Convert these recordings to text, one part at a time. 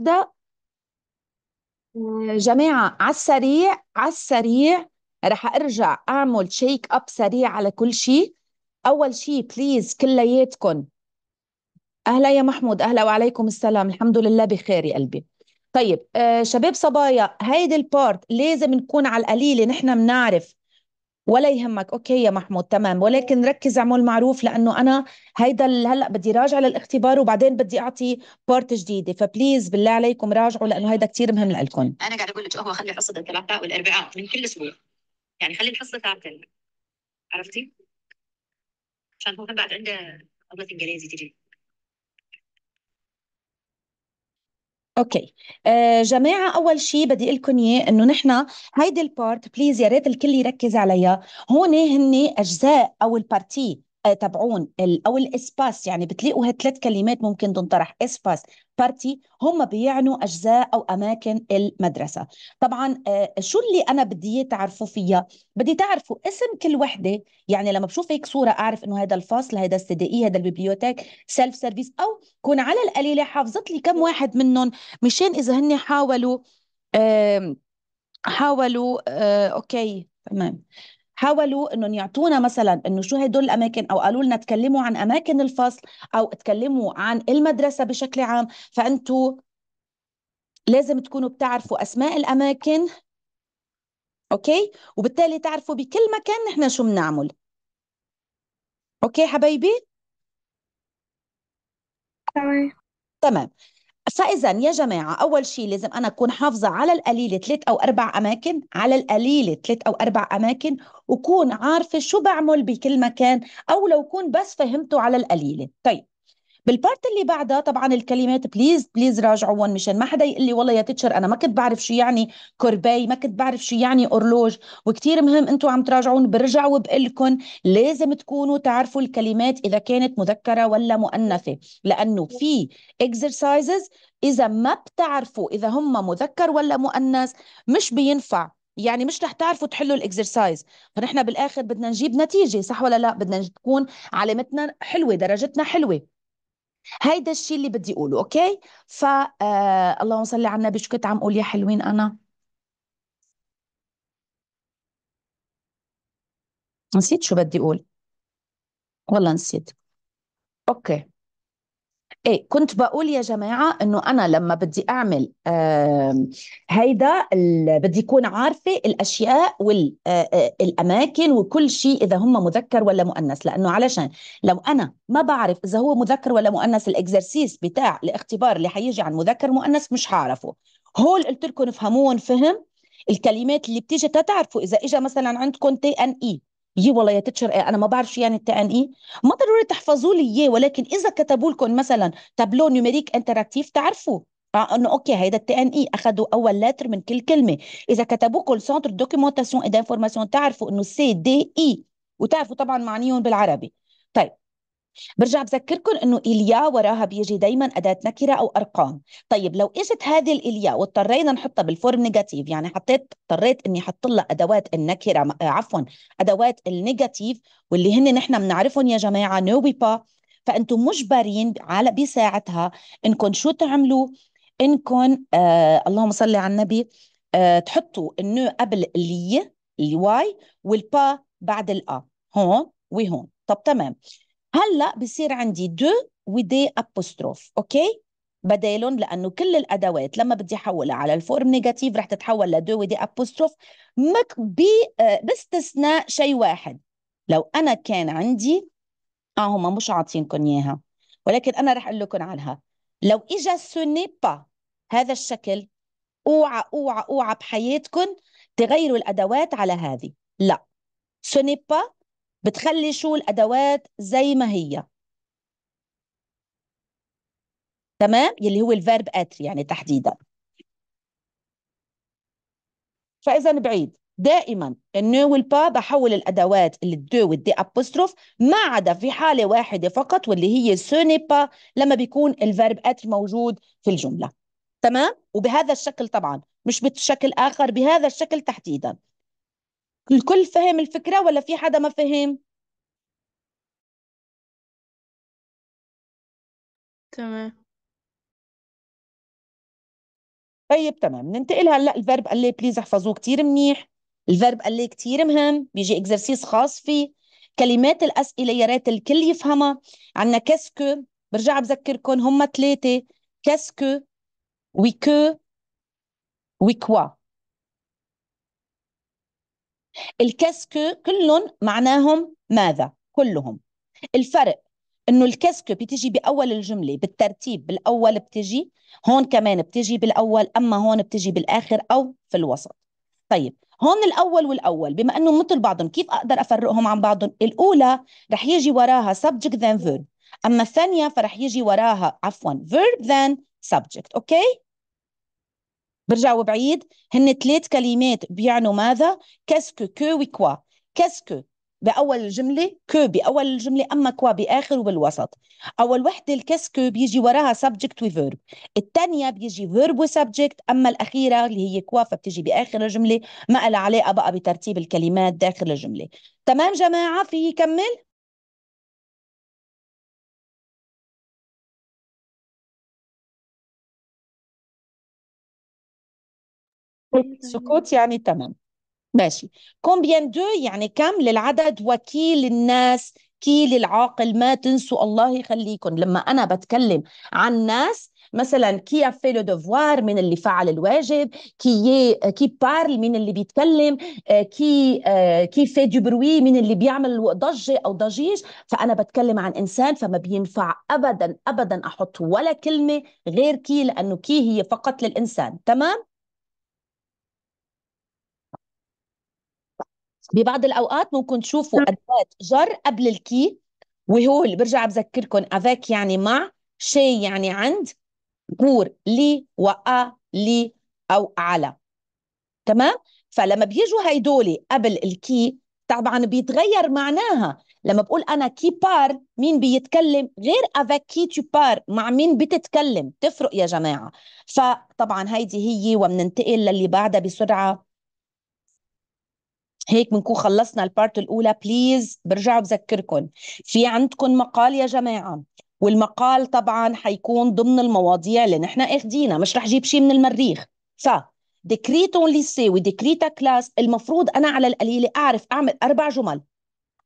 هبدأ آه، جماعة على السريع على السريع رح أرجع أعمل شيك أب سريع على كل شيء أول شيء بليز كلياتكم أهلا يا محمود أهلا وعليكم السلام الحمد لله بخير يا قلبي طيب آه شباب صبايا هيدي البارت لازم نكون على القليلة نحن بنعرف ولا يهمك اوكي يا محمود تمام ولكن ركز اعمل معروف لانه انا هيدا هلا بدي راجع للاختبار وبعدين بدي اعطي بارت جديده فبليز بالله عليكم راجعوا لانه هيدا كثير مهم لكم انا قاعد اقول لك هو خلي حصه الثلاثاء والاربعاء من كل اسبوع يعني خلي الحصه ثابته عرفتي؟ عشان هو بعد عنده قبلة انجليزي تجي اوكي آه جماعه اول شيء بدي اقول لكم اياه انه نحن هيدي البارت بليز يا ريت الكل يركز عليها هون هن اجزاء او البارتي آه، تبعون او الاسباس يعني بتلاقوا هالثلاث كلمات ممكن تنطرح اسباس بارتي هم بيعنوا اجزاء او اماكن المدرسه طبعا آه، شو اللي انا بدي تعرفوا فيها بدي تعرفوا اسم كل وحده يعني لما بشوف هيك صوره اعرف انه هذا الفصل هذا السي دي اي هذا البيبليوتيك سيلف سيرفيس او كون على القليله حافظت لي كم واحد منهم مشان اذا هن حاولوا حاولوا آه، اوكي تمام حاولوا انهم يعطونا مثلا انه شو هدول الاماكن او قالوا لنا تكلموا عن اماكن الفصل او تكلموا عن المدرسه بشكل عام فانتوا لازم تكونوا بتعرفوا اسماء الاماكن اوكي وبالتالي تعرفوا بكل مكان نحن شو بنعمل اوكي حبايبي تمام تمام فاذا يا جماعه اول شيء لازم انا اكون حافظه على القليله ثلاث او اربع اماكن على القليله ثلاث او اربع اماكن وكون عارفه شو بعمل بكل مكان او لو كون بس فهمته على القليله طيب بالبارت اللي بعدها طبعا الكلمات بليز بليز راجعوهم مشان ما حدا يقول لي والله يا تيتشر انا ما كنت بعرف شو يعني كورباي ما كنت بعرف شو يعني اورلوج وكثير مهم انتم عم تراجعون برجع وبقول لكم لازم تكونوا تعرفوا الكلمات اذا كانت مذكره ولا مؤنثه لانه في اكزرسايزز اذا ما بتعرفوا اذا هم مذكر ولا مؤنث مش بينفع يعني مش رح تعرفوا تحلوا الاكزرسايز فنحن بالاخر بدنا نجيب نتيجه صح ولا لا بدنا تكون علامتنا حلوه درجتنا حلوه هيدا الشيء اللي بدي اقوله اوكي ف آه، اللهم صل على النبي شو كنت عم اقول يا حلوين انا نسيت شو بدي اقول والله نسيت اوكي ايه كنت بقول يا جماعه انه انا لما بدي اعمل آه هيدا بدي اكون عارفه الاشياء والاماكن وكل شيء اذا هم مذكر ولا مؤنث لانه علشان لو انا ما بعرف اذا هو مذكر ولا مؤنث الاكزرسيس بتاع الاختبار اللي حيجي عن مذكر مؤنث مش هعرفه هول قلت لكم افهمون فهم الكلمات اللي بتيجي تتعرفوا اذا اجى مثلا عندكم تي ان اي يي والله يا تيتشر إيه، انا ما شو يعني ان ايه ما ضروري تحفظوا لي اياه ولكن اذا كتبوا لكم مثلا تابلو نيوميريك انتراكتيف تعرفوا انه اوكي هيدا التي ان اي اخذوا اول لاتر من كل كلمه اذا كتبوا كل سنتر دوكيومونتاسيون اي دانفورماسيون تعرفوا انه سي دي اي وتعرفوا طبعا معنيهم بالعربي طيب برجع بذكركم انه اليا وراها بيجي دائما اداه نكره او ارقام طيب لو اجت هذه الإلياء واضطرينا نحطها بالفورم نيجاتيف يعني حطيت اضطريت اني احط لها ادوات النكره آه، عفوا ادوات النيجاتيف واللي هن نحن بنعرفهم يا جماعه نو فانتم مجبرين على بساعتها انكم شو تعملوا انكم آه اللهم صل على النبي آه تحطوا النو قبل الي الواي والبا بعد الا هون وهون طب تمام هلا بصير عندي دو ودي ابوستروف اوكي بدالهم لانه كل الادوات لما بدي احولها على الفورم نيجاتيف رح تتحول لدو ودي ابوستروف آه، باستثناء شيء واحد لو انا كان عندي اه هم مش عاطينكم اياها ولكن انا رح اقول لكم عنها لو اجى سوني با هذا الشكل اوعى اوعى اوعى بحياتكم تغيروا الادوات على هذه لا سوني با بتخلي شو الادوات زي ما هي تمام يلي هو الفيرب اتر يعني تحديدا فاذا بعيد دائما النو والبا بحول الادوات اللي الدو والدي ابوستروف ما عدا في حاله واحده فقط واللي هي سوني با لما بيكون الفيرب اتر موجود في الجمله تمام وبهذا الشكل طبعا مش بشكل اخر بهذا الشكل تحديدا الكل فهم الفكرة ولا في حدا ما فهم؟ تمام طيب تمام ننتقل هلا الفيرب قال لي بليز احفظوه كثير منيح الفيرب قال لي كثير مهم بيجي اكزرسيس خاص فيه كلمات الاسئله يا ريت الكل يفهمها عندنا كاسكو برجع بذكركم هم ثلاثه كاسكو ويكو ويكوا الكاسكو كلهم معناهم ماذا كلهم الفرق انه الكاسكو بتيجي باول الجمله بالترتيب بالاول بتجي هون كمان بتجي بالاول اما هون بتجي بالاخر او في الوسط طيب هون الاول والاول بما انه مثل بعضهم كيف اقدر افرقهم عن بعضهم الاولى رح يجي وراها subject then verb اما الثانيه فرح يجي وراها عفوا verb then subject اوكي برجع وبعيد هن ثلاث كلمات بيعنوا ماذا كاسكو كو وكوا كاسكو بأول الجملة كو بأول الجملة أما كوا بآخر وبالوسط أول وحدة الكاسكو بيجي وراها سبجكت وفيرب الثانية بيجي فيرب وسبجكت أما الأخيرة اللي هي كوا فبتجي بآخر الجملة ما لها علاقة بقى بترتيب الكلمات داخل الجملة تمام جماعة في يكمل؟ سكوت يعني تمام ماشي كومبيان دو يعني كم للعدد وكيل الناس كيل العاقل ما تنسوا الله يخليكم لما أنا بتكلم عن ناس مثلا كي في لو دوفوار من اللي فعل الواجب كي كي بارل من اللي بيتكلم كي كي في دو بروي من اللي بيعمل ضجه او ضجيج فانا بتكلم عن انسان فما بينفع ابدا ابدا احط ولا كلمه غير كي لانه كي هي فقط للانسان تمام ببعض الاوقات ممكن تشوفوا نعم. ادوات جر قبل الكي وهول برجع بذكركم افاك يعني مع شيء يعني عند جور لي وأ لي أو على تمام فلما بيجوا هيدول قبل الكي طبعا بيتغير معناها لما بقول أنا كي بار مين بيتكلم غير افاك كي تو بار مع مين بتتكلم تفرق يا جماعة فطبعا هيدي هي وبننتقل للي بعدها بسرعة هيك بنكون خلصنا البارت الاولى بليز برجع بذكركم في عندكم مقال يا جماعه والمقال طبعا حيكون ضمن المواضيع اللي نحن اخدينا مش رح جيب شيء من المريخ ف ديكريتون ليسي وديكريتا كلاس المفروض انا على القليله اعرف اعمل اربع جمل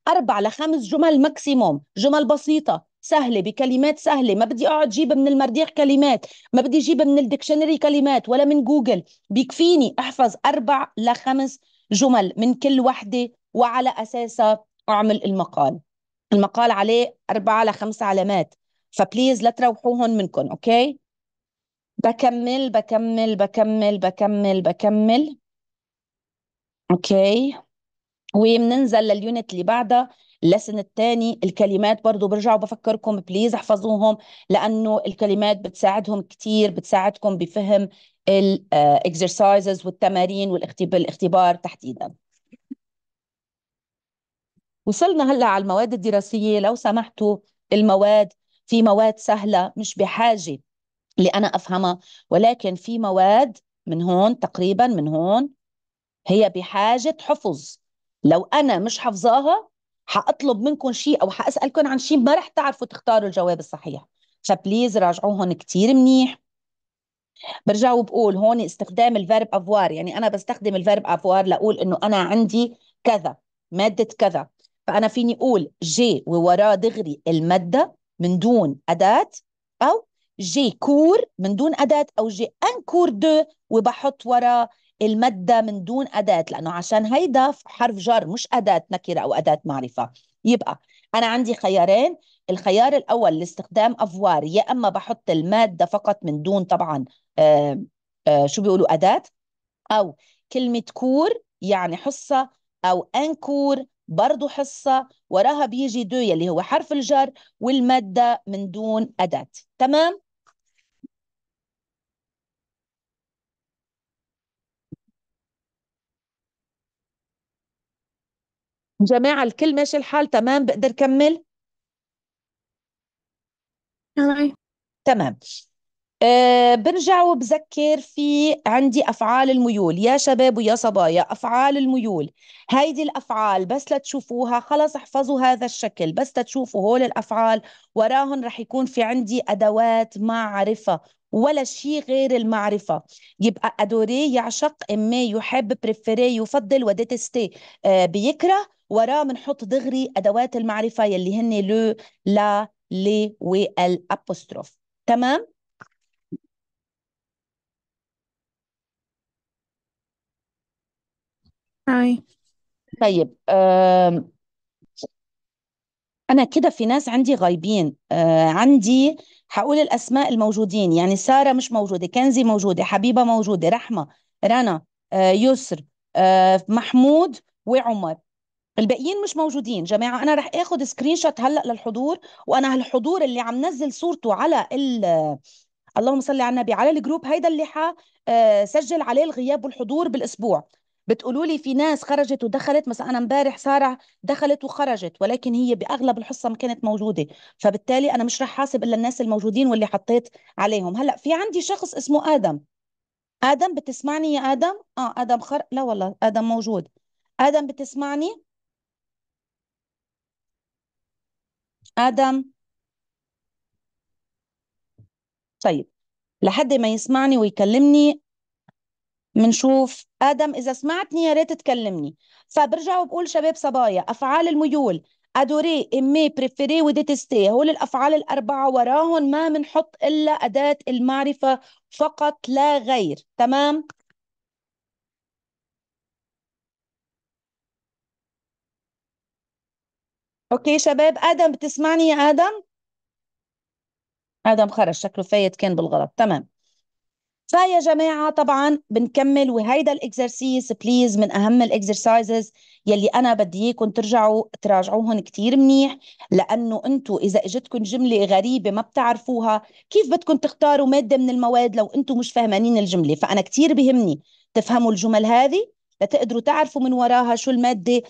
اربع لخمس جمل ماكسيموم جمل بسيطه سهله بكلمات سهله ما بدي اقعد جيب من المريخ كلمات ما بدي جيب من الدكشنري كلمات ولا من جوجل بيكفيني احفظ اربع لخمس جمل من كل وحده وعلى اساسها اعمل المقال المقال عليه أربعة لخمس علامات فبليز لا تروحوهم منكم اوكي بكمل بكمل بكمل بكمل بكمل اوكي وبننزل لليونت اللي بعدها لسن الثاني الكلمات برضو برجع وبفكركم بليز احفظوهم لانه الكلمات بتساعدهم كثير بتساعدكم بفهم الاكسرسايزز آه، والتمارين والاختبار تحديدا وصلنا هلا على المواد الدراسيه لو سمحتوا المواد في مواد سهله مش بحاجه اللي انا افهمها ولكن في مواد من هون تقريبا من هون هي بحاجه حفظ لو انا مش حافظاها حاطلب منكم شيء او حاسالكم عن شيء ما رح تعرفوا تختاروا الجواب الصحيح فبليز راجعوهم كتير منيح برجع وبقول هون استخدام الفيرب افوار يعني انا بستخدم الفيرب افوار لاقول انه انا عندي كذا ماده كذا فانا فيني اقول جي ووراه دغري الماده من دون اداه او جي كور من دون اداه او جي انكور دو وبحط وراه المادة من دون أداة لأنه عشان هيدا حرف جر مش أداة نكرة أو أداة معرفة يبقى أنا عندي خيارين الخيار الأول لاستخدام أفوار يا أما بحط المادة فقط من دون طبعا آآ آه، آآ آه، شو بيقولوا أداة أو كلمة كور يعني حصة أو أنكور برضو حصة وراها بيجي دو يلي هو حرف الجر والمادة من دون أداة تمام جماعة الكل ماشي الحال تمام بقدر كمل تمام تمام أه برجع وبذكر في عندي أفعال الميول يا شباب ويا صبايا أفعال الميول هيدي الأفعال بس لتشوفوها خلص احفظوا هذا الشكل بس لتشوفوا هول الأفعال وراهم رح يكون في عندي أدوات معرفة ولا شيء غير المعرفة يبقى أدوري يعشق إما يحب بريفري يفضل وديتستي أه بيكره وراه بنحط دغري ادوات المعرفه يلي هن لو لا لي والابوستروف تمام هاي طيب أنا كده في ناس عندي غايبين آه، عندي هقول الأسماء الموجودين يعني سارة مش موجودة كنزي موجودة حبيبة موجودة رحمة رنا آه، يسر آه، محمود وعمر الباقيين مش موجودين جماعه انا رح اخذ سكرين شوت هلا للحضور وانا هالحضور اللي عم نزل صورته على ال اللهم صل على النبي على الجروب هيدا اللي حسجل آه، عليه الغياب والحضور بالاسبوع بتقولوا لي في ناس خرجت ودخلت مثلا انا امبارح ساره دخلت وخرجت ولكن هي باغلب الحصه ما كانت موجوده فبالتالي انا مش رح حاسب الا الناس الموجودين واللي حطيت عليهم هلا في عندي شخص اسمه ادم ادم بتسمعني يا ادم اه ادم خر لا والله ادم موجود ادم بتسمعني آدم طيب لحد ما يسمعني ويكلمني منشوف آدم إذا سمعتني يا ريت تكلمني فبرجع وبقول شباب صبايا أفعال الميول أدوري إمي بريفيري وديتستي هول الأفعال الأربعة وراهم ما منحط إلا أداة المعرفة فقط لا غير تمام اوكي شباب ادم بتسمعني يا ادم ادم خرج شكله فايت كان بالغلط تمام فيا جماعه طبعا بنكمل وهيدا الاكسرسيس بليز من اهم الاكسرسايزز يلي انا بدي اياكم ترجعوا تراجعوهم كتير منيح لانه انتم اذا اجتكم جمله غريبه ما بتعرفوها كيف بدكم تختاروا ماده من المواد لو انتم مش فاهمانين الجمله فانا كتير بهمني تفهموا الجمل هذه لتقدروا تعرفوا من وراها شو الماده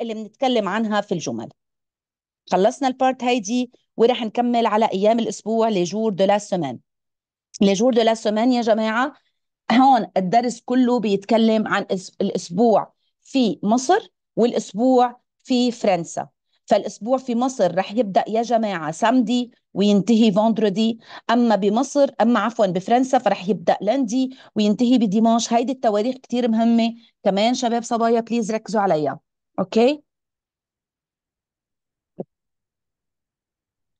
اللي بنتكلم عنها في الجمل خلصنا البارت هيدي وراح نكمل على ايام الاسبوع لجور دو لا سومان لجور دو لا سومان يا جماعه هون الدرس كله بيتكلم عن الاسبوع في مصر والاسبوع في فرنسا فالاسبوع في مصر رح يبدا يا جماعه سامدي وينتهي فوندردي اما بمصر اما عفوا بفرنسا فرح يبدا لندي وينتهي بديمانش هيدي التواريخ كتير مهمه كمان شباب صبايا بليز ركزوا عليها اوكي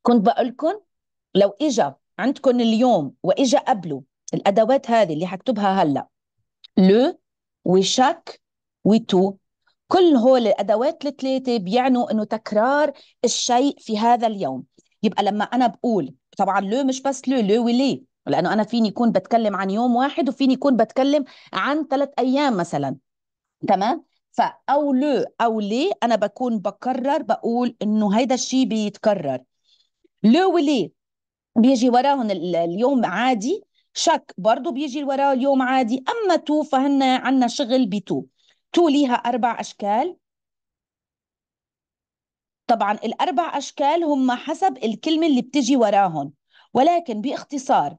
كنت بقولكم لو اجى عندكم اليوم واجى قبله الادوات هذه اللي حكتبها هلا لو وشك وتو كل هول الادوات الثلاثه بيعنوا انه تكرار الشيء في هذا اليوم يبقى لما انا بقول طبعا لو مش بس لو لو وليه لانه انا فيني يكون بتكلم عن يوم واحد وفيني يكون بتكلم عن ثلاث ايام مثلا تمام فأو لو أو لي أنا بكون بكرر بقول إنه هيدا الشيء بيتكرر لو ولي بيجي وراهم اليوم عادي شك برضه بيجي وراه اليوم عادي أما تو فهنا عنا شغل بتو تو ليها أربع أشكال طبعا الأربع أشكال هم حسب الكلمة اللي بتجي وراهم ولكن باختصار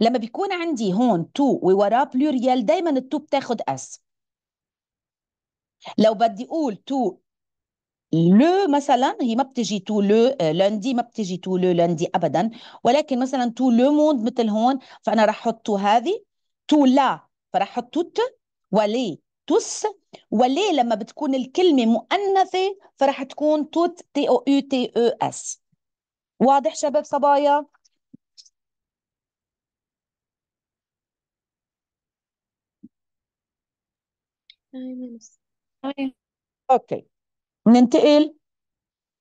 لما بيكون عندي هون تو ووراه بلوريال دايما التو بتاخذ اس لو بدي اقول تو لو مثلا هي ما بتجي تو لو آه، لندي ما بتجي تو لو لندي ابدا ولكن مثلا تو لو موند مثل هون فانا راح احط تو هذه تو لا فراح احط توت ولي توس ولي لما بتكون الكلمة مؤنثة فراح تكون توت تي او يو تي او اس واضح شباب صبايا؟ أيوة. اوكي ننتقل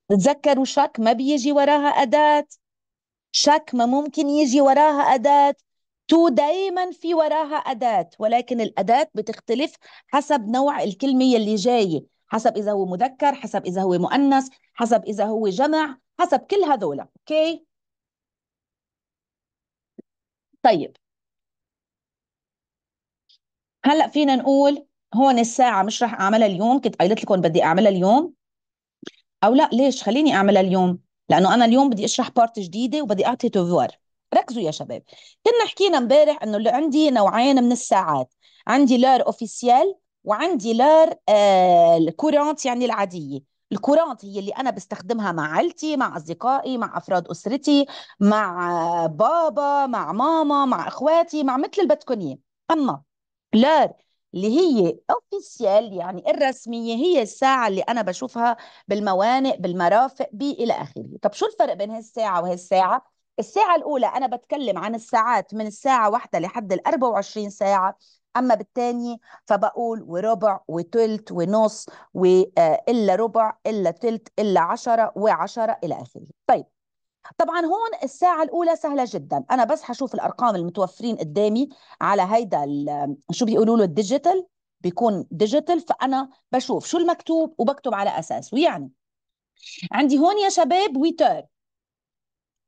تذكروا شك ما بيجي وراها أداة شك ما ممكن يجي وراها أداة تو دايما في وراها أداة ولكن الأداة بتختلف حسب نوع الكلمة اللي جاية حسب إذا هو مذكر حسب إذا هو مؤنث حسب إذا هو جمع حسب كل هذولا أوكي طيب هلأ فينا نقول هون الساعه مش رح اعملها اليوم كنت قايلت لكم بدي اعملها اليوم او لا ليش خليني اعملها اليوم لانه انا اليوم بدي اشرح بارت جديده وبدي اعطي توفوار ركزوا يا شباب كنا حكينا امبارح انه اللي عندي نوعين من الساعات عندي لار اوفيسيال وعندي لار آه الكورانت يعني العاديه الكورانت هي اللي انا بستخدمها مع عائلتي مع اصدقائي مع افراد اسرتي مع بابا مع ماما مع اخواتي مع مثل البتكونيه اما لار اللي هي اوفيسيال يعني الرسميه هي الساعه اللي انا بشوفها بالموانئ بالمرافق الى اخره طب شو الفرق بين هالساعه وهالساعه الساعه الاولى انا بتكلم عن الساعات من الساعه واحدة لحد ال 24 ساعه اما بالتانية فبقول وربع وتلت ونص والا آه، ربع الا تلت الا عشرة وعشرة الى اخره طيب طبعا هون الساعة الأولى سهلة جدا أنا بس حشوف الأرقام المتوفرين قدامي على هيدا شو بيقولوا له الديجيتال بيكون ديجيتال فأنا بشوف شو المكتوب وبكتب على أساسه يعني عندي هون يا شباب ويتر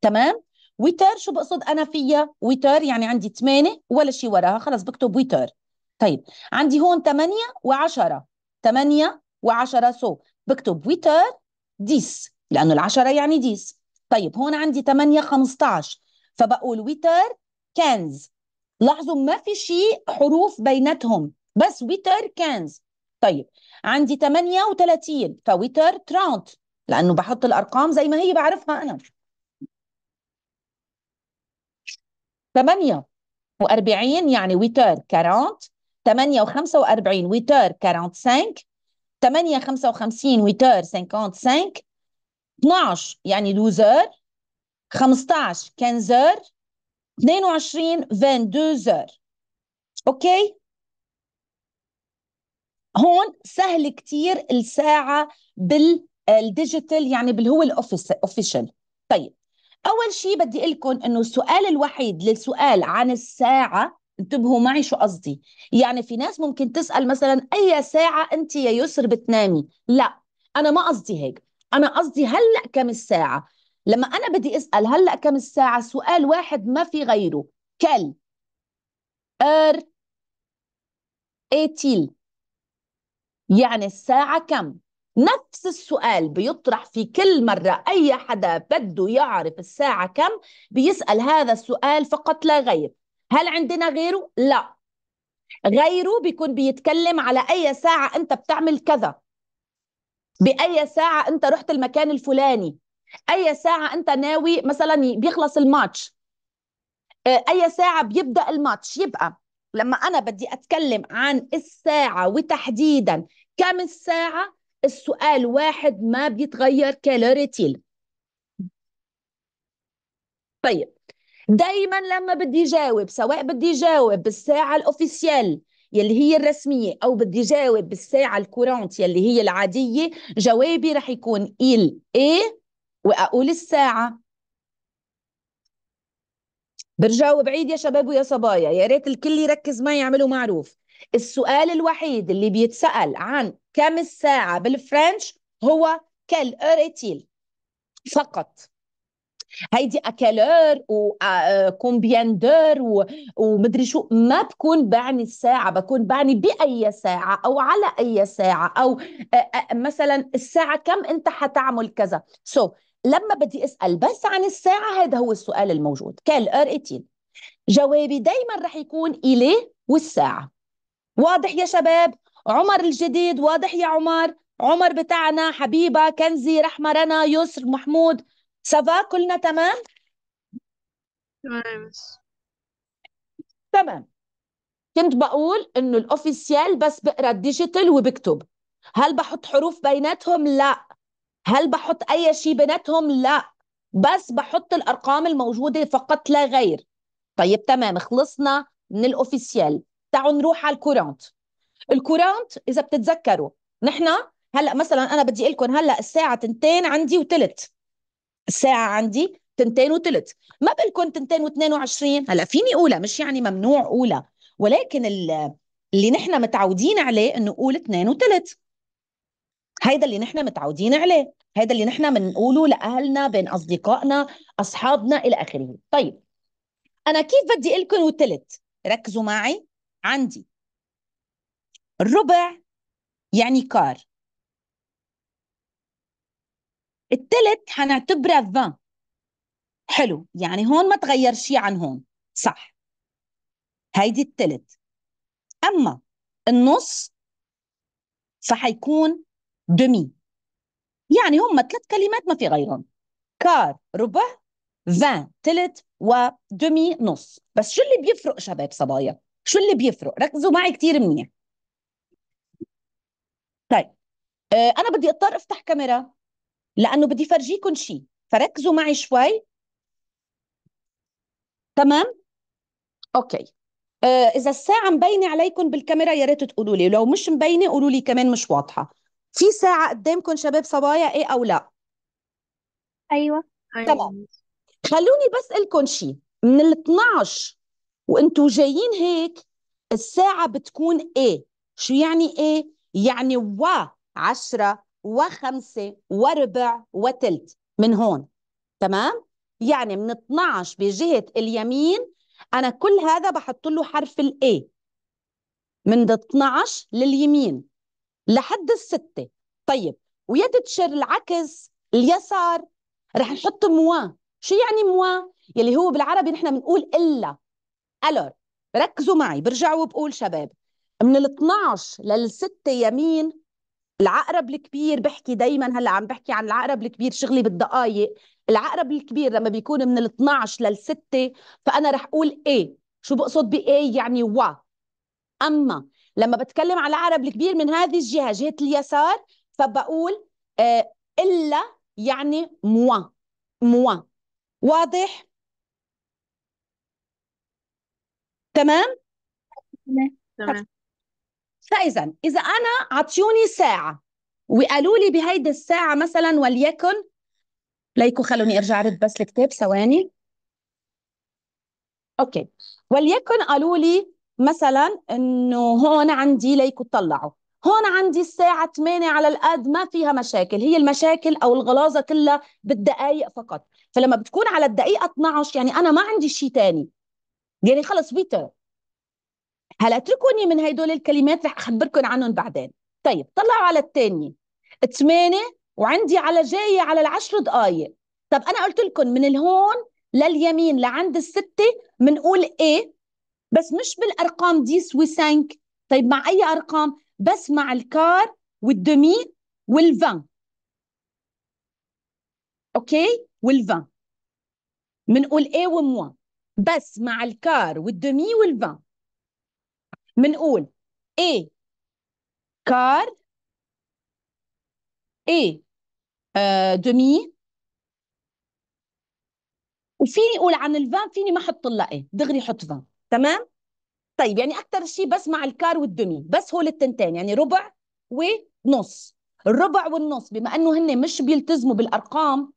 تمام ويتر شو بقصد أنا فيها ويتر يعني عندي 8 ولا شيء وراها خلص بكتب ويتر طيب عندي هون 8 و10 8 و10 سو بكتب ويتر ديس لأنه العشرة يعني ديس طيب هون عندي 8 15 فبقول ويتر كانز لاحظوا ما في شيء حروف بيناتهم بس ويتر كانز طيب عندي 38 فويتر ترانت لانه بحط الارقام زي ما هي بعرفها انا 48 يعني ويتر 40 8 و45 ويتر 45 8 55 ويتر 55 12 يعني دوزور 15 كنزور 22 22 اوكي هون سهل كتير الساعة بالديجيتال آه، يعني بالهو الاوفيس الاوفيشال طيب اول شيء بدي اقول لكم انه السؤال الوحيد للسؤال عن الساعه انتبهوا معي شو قصدي يعني في ناس ممكن تسال مثلا اي ساعه انت يا يسر بتنامي لا انا ما قصدي هيك انا قصدي هلا كم الساعه لما انا بدي اسال هلا كم الساعه سؤال واحد ما في غيره كل ار اتيل يعني الساعه كم نفس السؤال بيطرح في كل مرة أي حدا بده يعرف الساعة كم بيسأل هذا السؤال فقط لا غير هل عندنا غيره؟ لا غيره بيكون بيتكلم على أي ساعة أنت بتعمل كذا باي ساعه انت رحت المكان الفلاني اي ساعه انت ناوي مثلا بيخلص الماتش آه، اي ساعه بيبدا الماتش يبقى لما انا بدي اتكلم عن الساعه وتحديدا كم الساعه السؤال واحد ما بيتغير كالوريتيل طيب دايما لما بدي جاوب سواء بدي جاوب بالساعه الاوفيسيال يلي هي الرسمية أو بدي جاوب بالساعة الكورونت يلي هي العادية جوابي رح يكون إل إيه وأقول الساعة برجع وبعيد يا شباب ويا صبايا يا ريت الكل يركز معي يعملوا معروف السؤال الوحيد اللي بيتسأل عن كم الساعة بالفرنش هو كل أريتيل فقط هيدي اكالور وكومبيان دور ومدري شو ما بكون بعني الساعه بكون بعني باي ساعه او على اي ساعه او آه، آه، مثلا الساعه كم انت حتعمل كذا سو so, لما بدي اسال بس عن الساعه هذا هو السؤال الموجود كال ار جوابي دائما رح يكون إلي والساعه واضح يا شباب عمر الجديد واضح يا عمر عمر بتاعنا حبيبه كنزي رحمه رنا يسر محمود سافا كلنا تمام تمام تمام كنت بقول انه الاوفيسيال بس بقرا الديجيتال وبكتب هل بحط حروف بيناتهم لا هل بحط اي شيء بيناتهم لا بس بحط الارقام الموجوده فقط لا غير طيب تمام خلصنا من الاوفيسيال تعالوا نروح على الكورانت الكورانت اذا بتتذكروا نحن هلا مثلا انا بدي اقول لكم هلا الساعه 2 عندي وثلث الساعه عندي تنتين وتلت ما بالكم تنتين واثنين وعشرين هلا فيني اولى مش يعني ممنوع اولى ولكن اللي نحن متعودين عليه انه قول اثنين وثلث هيدا اللي نحن متعودين عليه هيدا اللي نحن بنقوله لاهلنا بين اصدقائنا اصحابنا الى اخره طيب انا كيف بدي لكم وثلث ركزوا معي عندي الربع يعني كار التلت حنعتبرها فان حلو يعني هون ما تغير شيء عن هون صح هيدي التلت اما النص فحيكون دمي يعني هم ثلاث كلمات ما في غيرهم كار ربع فان تلت ودمي نص بس شو اللي بيفرق شباب صبايا شو اللي بيفرق ركزوا معي كتير منيح طيب آه انا بدي اضطر افتح كاميرا لانه بدي فرجيكم شيء فركزوا معي شوي تمام اوكي آه اذا الساعه مبينه عليكم بالكاميرا يا ريت تقولوا لي لو مش مبينه قولوا لي كمان مش واضحه في ساعه قدامكم شباب صبايا ايه او لا ايوه تمام أيوة. خلوني بس لكم شيء من ال 12 وانتم جايين هيك الساعه بتكون ايه شو يعني ايه يعني وا 10 وخمسة وربع وتلت من هون تمام؟ يعني من 12 بجهة اليمين أنا كل هذا بحط له حرف الأي من 12 لليمين لحد الستة طيب ويا تتشر العكس اليسار رح نحط موا شو يعني موا؟ يلي هو بالعربي نحن بنقول إلا ألور ركزوا معي برجع وبقول شباب من ال 12 لل 6 يمين العقرب الكبير بحكي دايما هلا عم بحكي عن العقرب الكبير شغلي بالدقائق العقرب الكبير لما بيكون من ال 12 لل 6 فانا رح اقول ايه شو بقصد بايه يعني وا اما لما بتكلم على العقرب الكبير من هذه الجهه جهه اليسار فبقول آه الا يعني موا موا واضح تمام تمام فاذا اذا انا عطيوني ساعه وقالوا لي بهيدي الساعه مثلا وليكن ليكو خلوني ارجع ارد بس الكتاب ثواني اوكي وليكن قالوا لي مثلا انه هون عندي ليكو طلعوا هون عندي الساعة 8 على القد ما فيها مشاكل هي المشاكل أو الغلاظة كلها بالدقايق فقط فلما بتكون على الدقيقة 12 يعني أنا ما عندي شيء تاني يعني خلص بيتر هلا اتركوني من هدول الكلمات رح اخبركم عنهم بعدين طيب طلعوا على الثانيه 8 وعندي على جايه على العشر دقائق طب انا قلت لكم من الهون لليمين لعند السته بنقول ايه بس مش بالارقام دي سوي سانك طيب مع اي ارقام بس مع الكار والدمي والفان اوكي والفان بنقول ايه وموا بس مع الكار والدمي والفان بنقول A كار A دومي آه، وفيني اقول عن الفان فيني ما احط لها ايه دغري احط فان تمام طيب يعني اكثر شيء بس مع الكار والدمي بس هول التنتين يعني ربع ونص الربع والنص بما انه هن مش بيلتزموا بالارقام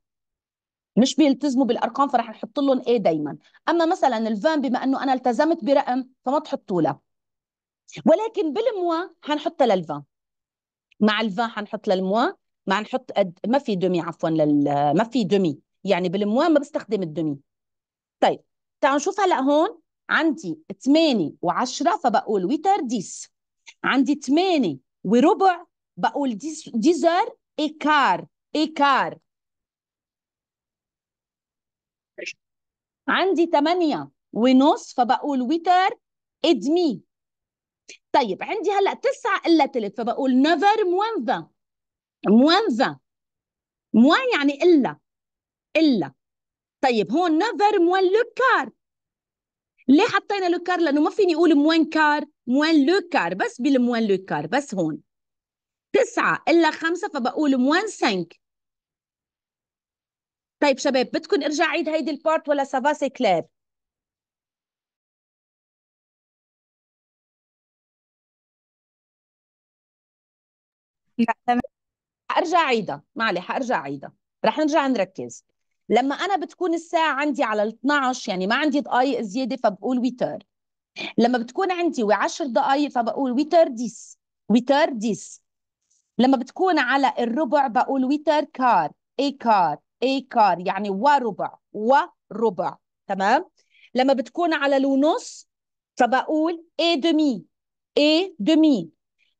مش بيلتزموا بالارقام فراح نحط لهم ايه دائما اما مثلا الفان بما انه انا التزمت برقم فما تحطوا له ولكن بالموا حنحطها للفان مع الفان حنحط للموا ما نحط أد... ما في دومي عفوا لل... ما في دومي يعني بالموا ما بستخدم الدومي طيب تعال نشوف هلا هون عندي 8 و10 فبقول ويتر ديس عندي 8 وربع بقول ديس... ديزر ايكار ايكار عندي 8 ونص فبقول ويتر ادمي طيب عندي هلا تسعة الا ثلث فبقول نيفر موان ذا موان ذا موان يعني الا الا طيب هون نيفر موان لو كار ليه حطينا لو كار لانه ما فيني اقول موان كار موان لو كار بس بالموان لو كار بس هون تسعة إلا خمسة فبقول موان سانك طيب شباب بدكم ارجع عيد هيدي البارت ولا سافا سي كلير حارجع عيدها معلي حارجع عيدها رح نرجع نركز لما انا بتكون الساعه عندي على ال 12 يعني ما عندي دقائق زياده فبقول ويتر لما بتكون عندي و10 دقائق فبقول ويتر ديس ويتر ديس لما بتكون على الربع بقول ويتر كار اي كار اي كار يعني وربع وربع تمام لما بتكون على الونص فبقول اي دمي اي دمي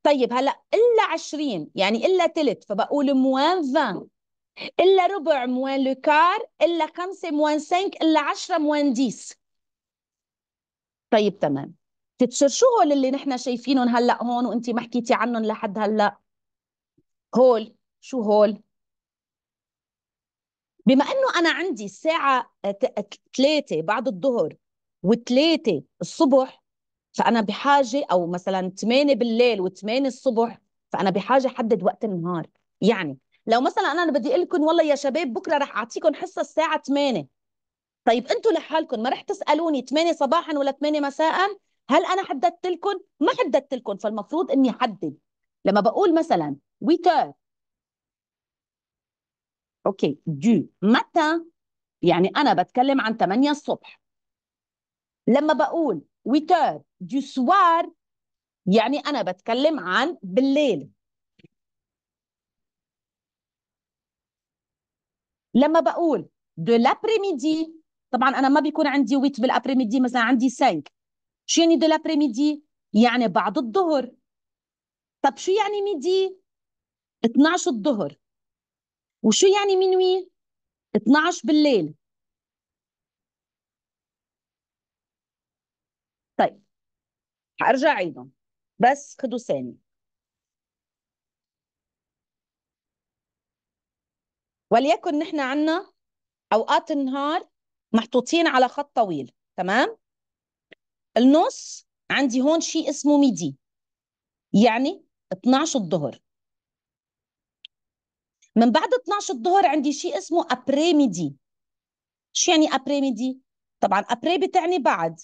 طيب هلا الا 20 يعني الا ثلث فبقول موان 20 الا ربع موان لوكار الا خمسه موان 5 الا 10 موان 10 طيب تمام تتشر شو هول اللي نحن شايفينهم هلا هون وانت ما حكيتي عنهم لحد هلا هول شو هول بما انه انا عندي الساعه 3 بعد الظهر و3 الصبح فانا بحاجه او مثلا 8 بالليل و8 الصبح فانا بحاجه احدد وقت النهار يعني لو مثلا انا بدي اقول لكم والله يا شباب بكره رح اعطيكم حصه الساعه 8 طيب انتم لحالكم ما رح تسالوني 8 صباحا ولا 8 مساء هل انا حددت لكم ما حددت لكم فالمفروض اني احدد لما بقول مثلا ويتر اوكي دو متى يعني انا بتكلم عن 8 الصبح لما بقول ويتر du soir يعني أنا بتكلم عن بالليل لما بقول de لابريميدي طبعا أنا ما بيكون عندي ويت بالابريميدي مثلا عندي سانك شو يعني de لابريميدي؟ يعني بعد الظهر طب شو يعني ميدي؟ 12 الظهر وشو يعني منوي؟ 12 بالليل هارجع عيدهم بس خدوا ثاني وليكن نحن عنا اوقات النهار محطوطين على خط طويل تمام النص عندي هون شيء اسمه ميدي يعني 12 الظهر من بعد 12 الظهر عندي شيء اسمه ابري ميدي شو يعني ابري ميدي طبعا ابري بتعني بعد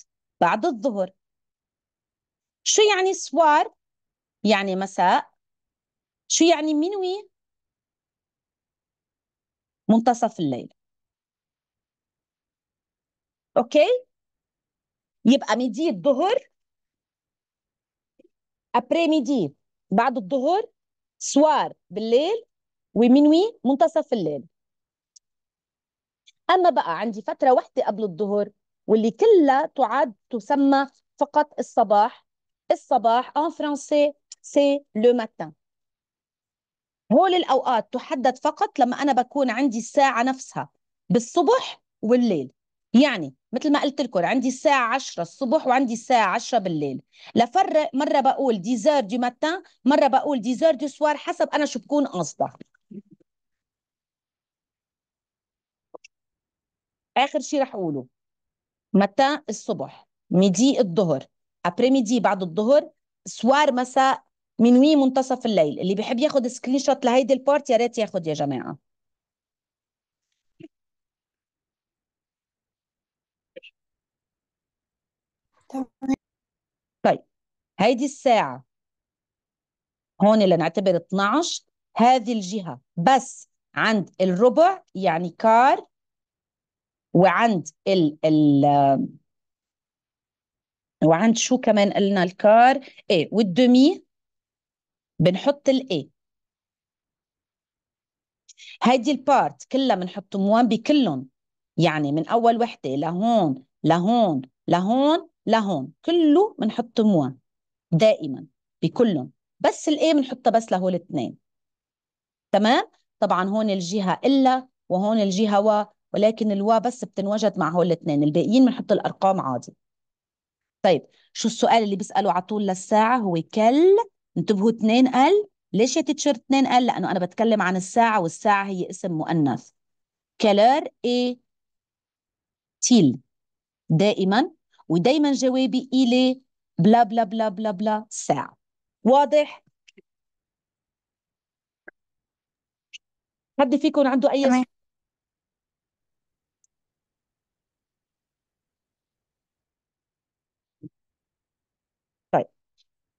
بعد الظهر شو يعني سوار؟ يعني مساء شو يعني منوي؟ منتصف الليل اوكي؟ يبقى ميدي الظهر ابري ميدي بعد الظهر سوار بالليل ومنوي منتصف الليل اما بقى عندي فتره واحده قبل الظهر واللي كلها تعد تسمى فقط الصباح الصباح ان فرونسي سي لو ماتان هول الأوقات تحدد فقط لما أنا بكون عندي الساعة نفسها بالصبح والليل يعني مثل ما قلت لكم عندي الساعة 10 الصبح وعندي الساعة 10 بالليل لفرق مرة بقول ديزار دي ماتان مرة بقول ديزار دي سوار حسب أنا شو بكون قاصدة آخر شيء رح أقوله متى الصبح ميدي الظهر ابريميدي بعد الظهر سوار مساء من وين منتصف الليل اللي بيحب ياخذ سكرين شوت لهيدي البارت يا ريت ياخذ يا جماعه طيب هيدي الساعة هون لنعتبر 12 هذه الجهة بس عند الربع يعني كار وعند ال ال وعند شو كمان قلنا الكار ايه والدمي بنحط الاي هيدي البارت كلها بنحط موان بكلهم يعني من اول وحده لهون لهون لهون لهون كله بنحط موان دائما بكلهم بس الاي بنحطها بس لهول الاثنين تمام طبعا هون الجهه الا وهون الجهه و ولكن الوا بس بتنوجد مع هول الاثنين الباقيين بنحط الارقام عادي طيب شو السؤال اللي بيسأله على طول للساعة هو كل انتبهوا اثنين قال ليش يا تيتشر اثنين قال لأنه أنا بتكلم عن الساعة والساعة هي اسم مؤنث كلر اي تيل دائما ودائما جوابي إلي بلا بلا بلا بلا بلا ساعة واضح؟ حد فيكم عنده أي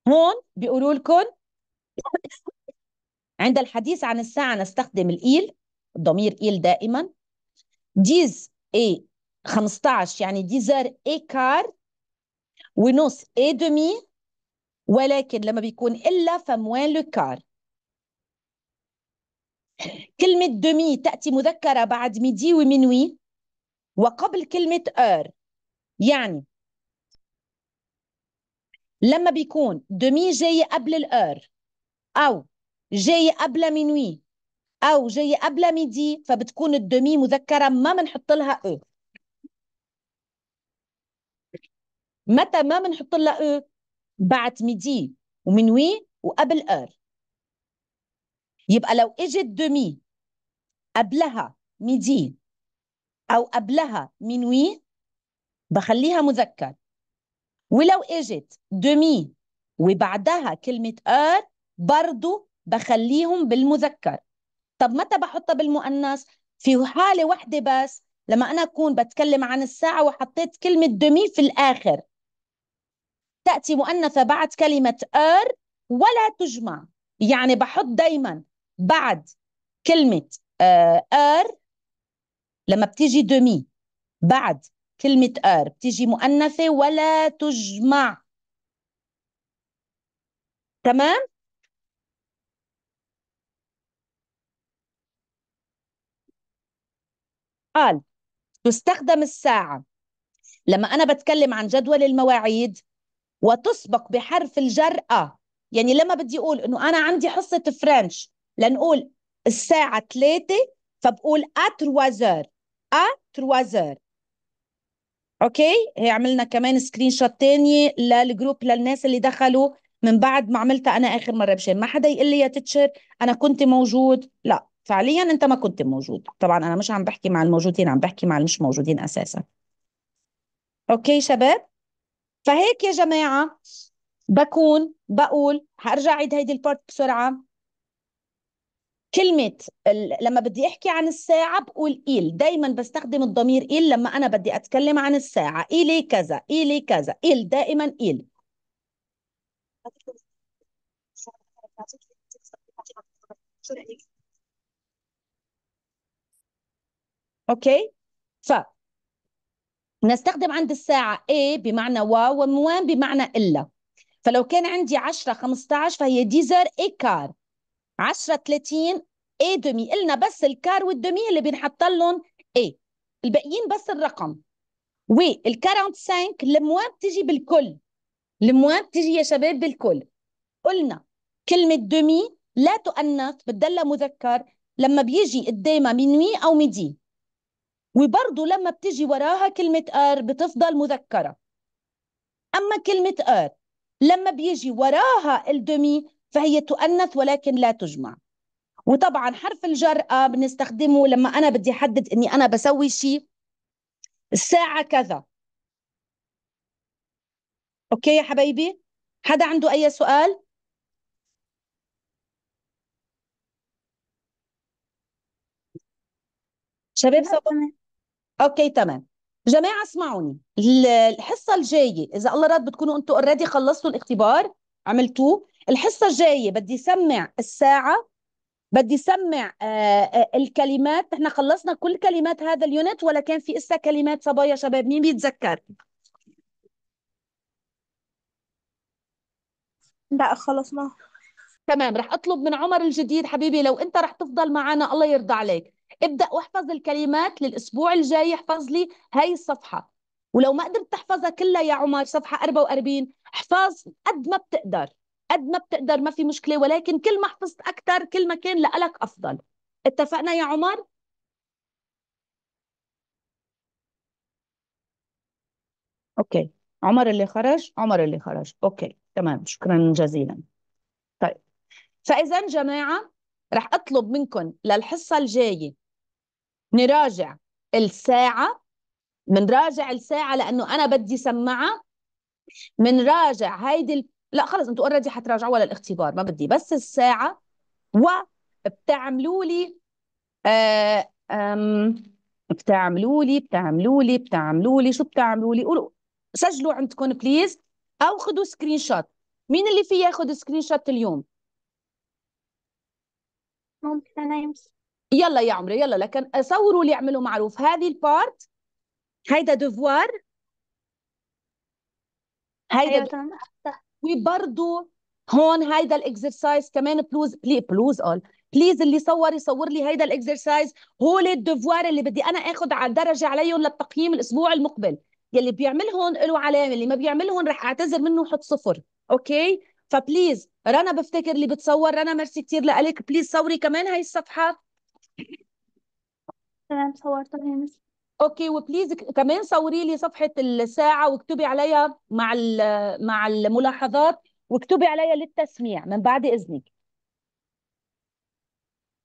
هون بيقولوا لكم عند الحديث عن الساعة نستخدم الإيل الضمير إيل دائما ديز إي 15 يعني ديزار إيكار ونص إي دمي ولكن لما بيكون إلا فموان كار كلمة دمي تأتي مذكرة بعد ميدي ومنوي وقبل كلمة أر يعني لما بيكون دومي جاي قبل الأر أو جاي قبل منوي أو جاي قبل ميدي فبتكون الدومي مذكرة ما بنحط لها أو e. متى ما بنحط لها أو e؟ بعد ميدي ومنوي وقبل أر يبقى لو اجت دومي قبلها ميدي أو قبلها منوي بخليها مذكر ولو اجت دمي وبعدها كلمة ار برضو بخليهم بالمذكر طب متى بحطها بالمؤنث؟ في حالة واحدة بس لما أنا أكون بتكلم عن الساعة وحطيت كلمة دمي في الآخر تأتي مؤنثة بعد كلمة ار ولا تجمع يعني بحط دايما بعد كلمة آه، ار لما بتيجي دمي بعد كلمة ار بتيجي مؤنثة ولا تجمع تمام قال تستخدم الساعة لما أنا بتكلم عن جدول المواعيد وتسبق بحرف الجر أ يعني لما بدي أقول إنه أنا عندي حصة فرنش لنقول الساعة ثلاثة فبقول أتروازر أتروازر اوكي هي عملنا كمان سكرين شوت تاني للجروب للناس اللي دخلوا من بعد ما عملتها انا اخر مره بشين ما حدا يقول لي يا تيتشر انا كنت موجود لا فعليا انت ما كنت موجود طبعا انا مش عم بحكي مع الموجودين عم بحكي مع المش موجودين اساسا اوكي شباب فهيك يا جماعه بكون بقول هرجع عيد هيدي البارت بسرعه كلمة لما بدي أحكي عن الساعة بقول إيل دايما بستخدم الضمير إيل لما أنا بدي أتكلم عن الساعة إيلي كذا إيلي كذا إيل دائما إيل أوكي ف نستخدم عند الساعة A بمعنى واو وموان بمعنى إلا فلو كان عندي 10 15 فهي ديزر إيكار 10 30 اي دمي قلنا بس الكار والدمي اللي بنحط لهم اي الباقيين بس الرقم وال 45 الموان بتجي بالكل الموان بتجي يا شباب بالكل قلنا كلمة دمي لا تؤنث بتدلى مذكر لما بيجي قدامها منوي أو ميدي وبرضه لما بتجي وراها كلمة ار بتفضل مذكرة أما كلمة ار لما بيجي وراها الدمي فهي تؤنث ولكن لا تجمع وطبعا حرف الجرأة بنستخدمه لما أنا بدي أحدد أني أنا بسوي شيء الساعة كذا أوكي يا حبايبي حدا عنده أي سؤال؟ شباب صبر اوكي تمام جماعه اسمعوني الحصه الجايه اذا الله راد بتكونوا انتم اوريدي خلصتوا الاختبار عملتوه الحصه الجايه بدي سمع الساعه بدي سمع آه، آه، الكلمات نحن خلصنا كل كلمات هذا اليونت ولا كان في اسا كلمات صبايا شباب مين بيتذكر لا خلصنا تمام رح اطلب من عمر الجديد حبيبي لو انت رح تفضل معنا الله يرضى عليك ابدا واحفظ الكلمات للاسبوع الجاي احفظ لي هاي الصفحه ولو ما قدرت تحفظها كلها يا عمر صفحه 44 احفظ قد ما بتقدر قد ما بتقدر ما في مشكله ولكن كل ما حفظت اكثر كل ما كان لك افضل اتفقنا يا عمر اوكي عمر اللي خرج عمر اللي خرج اوكي تمام شكرا جزيلا طيب فاذا جماعه رح اطلب منكم للحصه الجايه نراجع الساعه بنراجع الساعه لانه انا بدي سماعه بنراجع هيدي لا خلص انتوا اوريدي حتراجعوها للاختبار ما بدي بس الساعه وبتعملوا لي آه بتعملوا لي بتعملوا لي بتعملوا لي شو بتعملوا لي قولوا سجلوا عندكم بليز او خذوا سكرين شوت مين اللي فيه ياخذ سكرين شوت اليوم ممكن انا يلا يا عمري يلا لكن صوروا لي اعملوا معروف هذه البارت هيدا دوفوار هيدا أيوة وبرضه هون هيدا الاكسرسايز كمان بلوز بلي بلوز اول بليز اللي صور يصور لي هيدا الاكسرسايز هو الدفوار اللي بدي انا اخذ على الدرجه عليهم للتقييم الاسبوع المقبل يلي بيعملهم له علامه اللي ما بيعملهم رح اعتذر منه وحط صفر اوكي فبليز رنا بفتكر اللي بتصور رنا ميرسي كثير لك بليز صوري كمان هاي الصفحه تمام صورتها اوكي وبليز كمان صوري لي صفحه الساعه واكتبي عليها مع مع الملاحظات واكتبي عليها للتسميع من بعد اذنك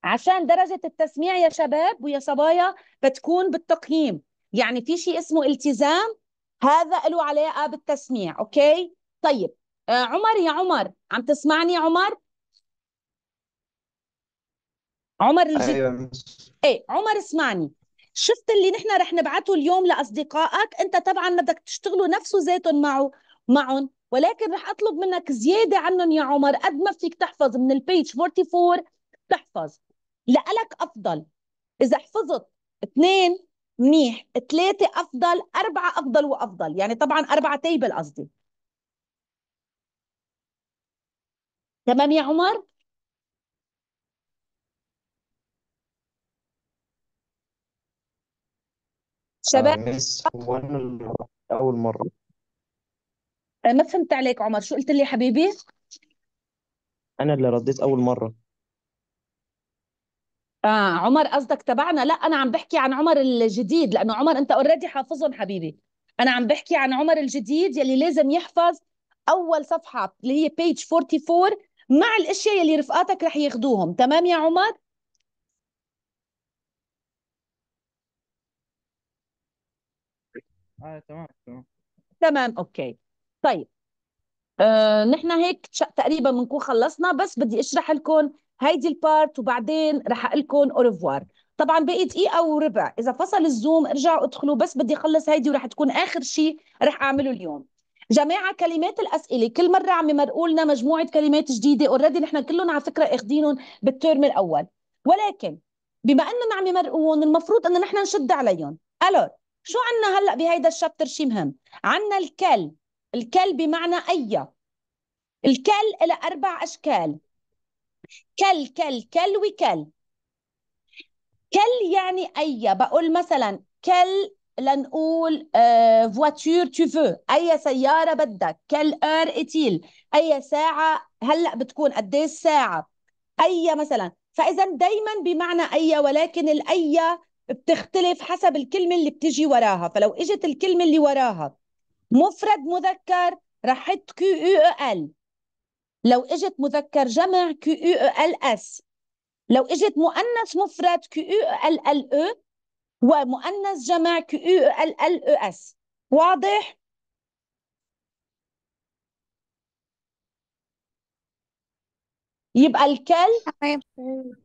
عشان درجه التسميع يا شباب ويا صبايا بتكون بالتقييم يعني في شيء اسمه التزام هذا له علاقه بالتسميع اوكي طيب آه عمر يا عمر عم تسمعني يا عمر عمر الجد أيوة، ايه عمر اسمعني شفت اللي نحن رح نبعته اليوم لاصدقائك انت طبعا ما بدك تشتغلوا نفسه ذاتهم معه معهم ولكن رح اطلب منك زياده عنهم يا عمر قد ما فيك تحفظ من البيج 44 تحفظ لألك افضل اذا حفظت اثنين منيح ثلاثة أفضل أربعة أفضل وأفضل يعني طبعا أربعة تيبل قصدي تمام يا عمر شباب آه، ميسي اللي اول مره آه، ما فهمت عليك عمر شو قلت لي حبيبي انا اللي رديت اول مره اه عمر قصدك تبعنا لا انا عم بحكي عن عمر الجديد لانه عمر انت اوريدي حافظهم حبيبي انا عم بحكي عن عمر الجديد يلي لازم يحفظ اول صفحه اللي هي بيج 44 مع الاشياء يلي رفقاتك رح ياخذوهم تمام يا عمر اه تمام تمام تمام اوكي طيب آه، نحن هيك تقريبا بنكون خلصنا بس بدي اشرح لكم هيدي البارت وبعدين رح اقول لكم اوريفوار طبعا بقي دقيقه وربع اذا فصل الزوم ارجعوا ادخلوا بس بدي اخلص هيدي ورح تكون اخر شيء رح اعمله اليوم جماعه كلمات الاسئله كل مره عم يمرقوا لنا مجموعه كلمات جديده اوريدي نحن كلهم على فكره اخذينهم بالترم الاول ولكن بما انهم عم يمرقوهم المفروض انه نحن نشد عليهم الو شو عنا هلا بهيدا الشابتر شي مهم عنا الكل الكل بمعنى أي الكل إلى أربع أشكال كل كل كل وكل كل يعني أي بقول مثلا كل لنقول فواتور تو فو اي سياره بدك كل ار اتيل اي ساعه هلا بتكون قد ايه الساعه اي مثلا فاذا دائما بمعنى اي ولكن الاي بتختلف حسب الكلمة اللي بتجي وراها فلو اجت الكلمة اللي وراها مفرد مذكر رح حط كيو او ال لو اجت مذكر جمع كيو او ال اس لو اجت مؤنث مفرد كيو او ال ال او ومؤنث جمع كيو او ال ال او اس واضح يبقى الكل